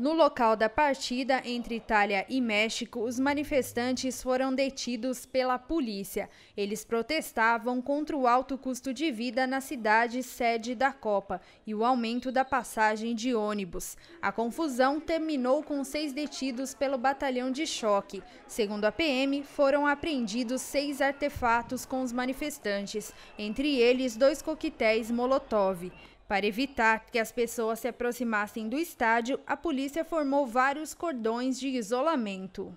No local da partida entre Itália e México, os manifestantes foram detidos pela polícia. Eles protestavam contra o alto custo de vida na cidade sede da Copa e o aumento da passagem de ônibus. A confusão terminou com seis detidos pelo batalhão de choque. Segundo a PM, foram apreendidos seis artefatos com os manifestantes, entre eles dois coquetéis Molotov. Para evitar que as pessoas se aproximassem do estádio, a polícia formou vários cordões de isolamento.